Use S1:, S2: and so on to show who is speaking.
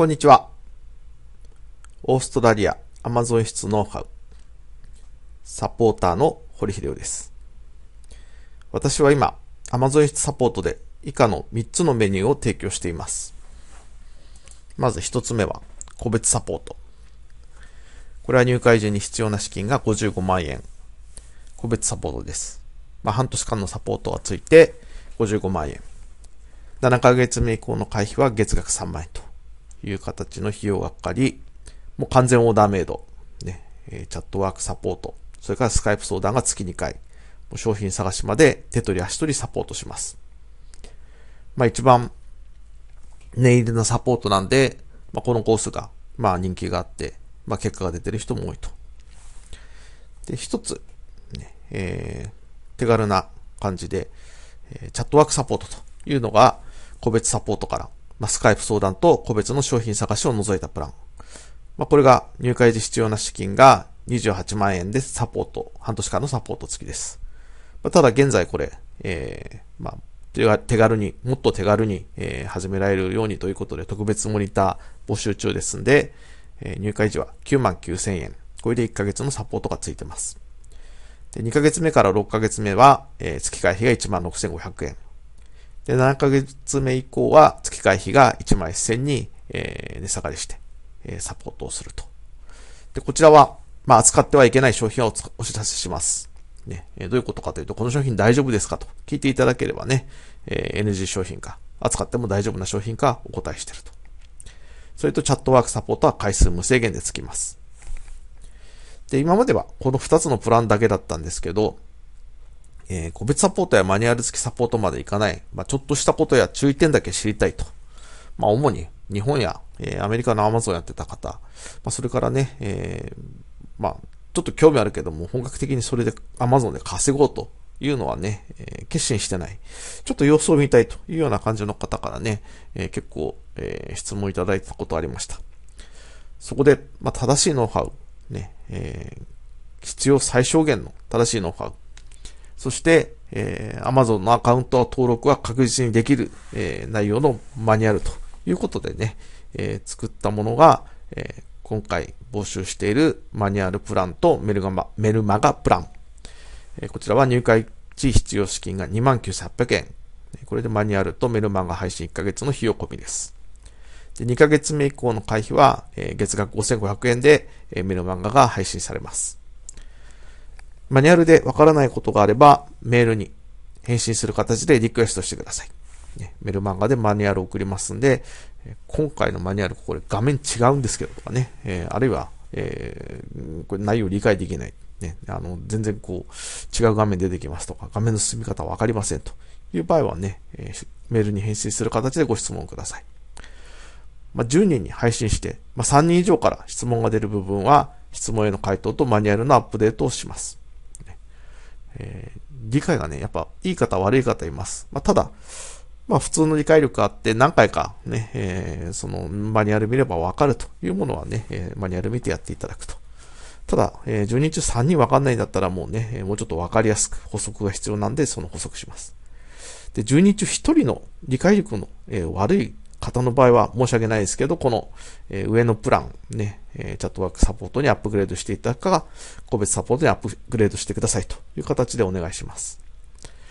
S1: こんにちは。オーストラリアアマゾン室ノウハウサポーターの堀秀夫です。私は今、アマゾン室サポートで以下の3つのメニューを提供しています。まず1つ目は、個別サポート。これは入会時に必要な資金が55万円。個別サポートです。まあ、半年間のサポートはついて55万円。7ヶ月目以降の会費は月額3万円と。いう形の費用がかかり、もう完全オーダーメイド、ね、えチャットワークサポート、それからスカイプ相談が月2回、もう商品探しまで手取り足取りサポートします。まあ一番、念入りなサポートなんで、まあこのコースが、まあ人気があって、まあ結果が出てる人も多いと。で、一つ、ね、えー、手軽な感じで、えチャットワークサポートというのが、個別サポートからまあ、スカイプ相談と個別の商品探しを除いたプラン。まあ、これが入会時必要な資金が28万円でサポート、半年間のサポート付きです。まあ、ただ現在これ、えー、まあ、手軽に、もっと手軽に、えー、始められるようにということで特別モニター募集中ですんで、えー、入会時は9万9千円。これで1ヶ月のサポートが付いてます。で2ヶ月目から6ヶ月目は、えー、月会費が1万6500円。で、7ヶ月目以降は月会費が1万1000に、えー、値下がりして、えー、サポートをすると。で、こちらは、まあ、扱ってはいけない商品をお知らせします。ね、えー、どういうことかというと、この商品大丈夫ですかと聞いていただければね、えー、NG 商品か、扱っても大丈夫な商品かお答えしてると。それとチャットワークサポートは回数無制限でつきます。で、今まではこの2つのプランだけだったんですけど、えー、個別サポートやマニュアル付きサポートまでいかない、まあ、ちょっとしたことや注意点だけ知りたいと。まあ、主に日本や、えー、アメリカのアマゾンやってた方、まあ、それからね、えー、まあ、ちょっと興味あるけども、本格的にそれで Amazon で稼ごうというのはね、えー、決心してない。ちょっと様子を見たいというような感じの方からね、えー、結構、えー、質問いただいたことありました。そこで、まあ、正しいノウハウ、ね、えー、必要最小限の正しいノウハウ、そして、えー、Amazon のアカウント登録は確実にできる、えー、内容のマニュアルということでね、えー、作ったものが、えー、今回募集しているマニュアルプランとメルマメルマガプラン、えー、こちらは入会時必要資金が29,800円。これでマニュアルとメルマガ配信1ヶ月の費用込みです。で2ヶ月目以降の会費は、えー、月額5,500円で、えー、メルマガが配信されます。マニュアルでわからないことがあれば、メールに返信する形でリクエストしてください。ね、メル漫画でマニュアルを送りますんで、今回のマニュアル、これ画面違うんですけどとかね、えー、あるいは、えー、これ内容理解できない。ね、あの、全然こう、違う画面出てきますとか、画面の進み方わかりませんという場合はね、えー、メールに返信する形でご質問ください。まあ、10人に配信して、まあ、3人以上から質問が出る部分は、質問への回答とマニュアルのアップデートをします。えー、理解がね、やっぱいい方悪い方います。まあ、ただ、まあ普通の理解力あって何回かね、えー、そのマニュアル見ればわかるというものはね、えー、マニュアル見てやっていただくと。ただ、えー、10人中3人わかんないんだったらもうね、もうちょっとわかりやすく補足が必要なんで、その補足します。で、10人中1人の理解力の、えー、悪い方の場合は申し訳ないですけど、この、え上のプラン、ね、えチャットワークサポートにアップグレードしていただくか、個別サポートにアップグレードしてくださいという形でお願いします。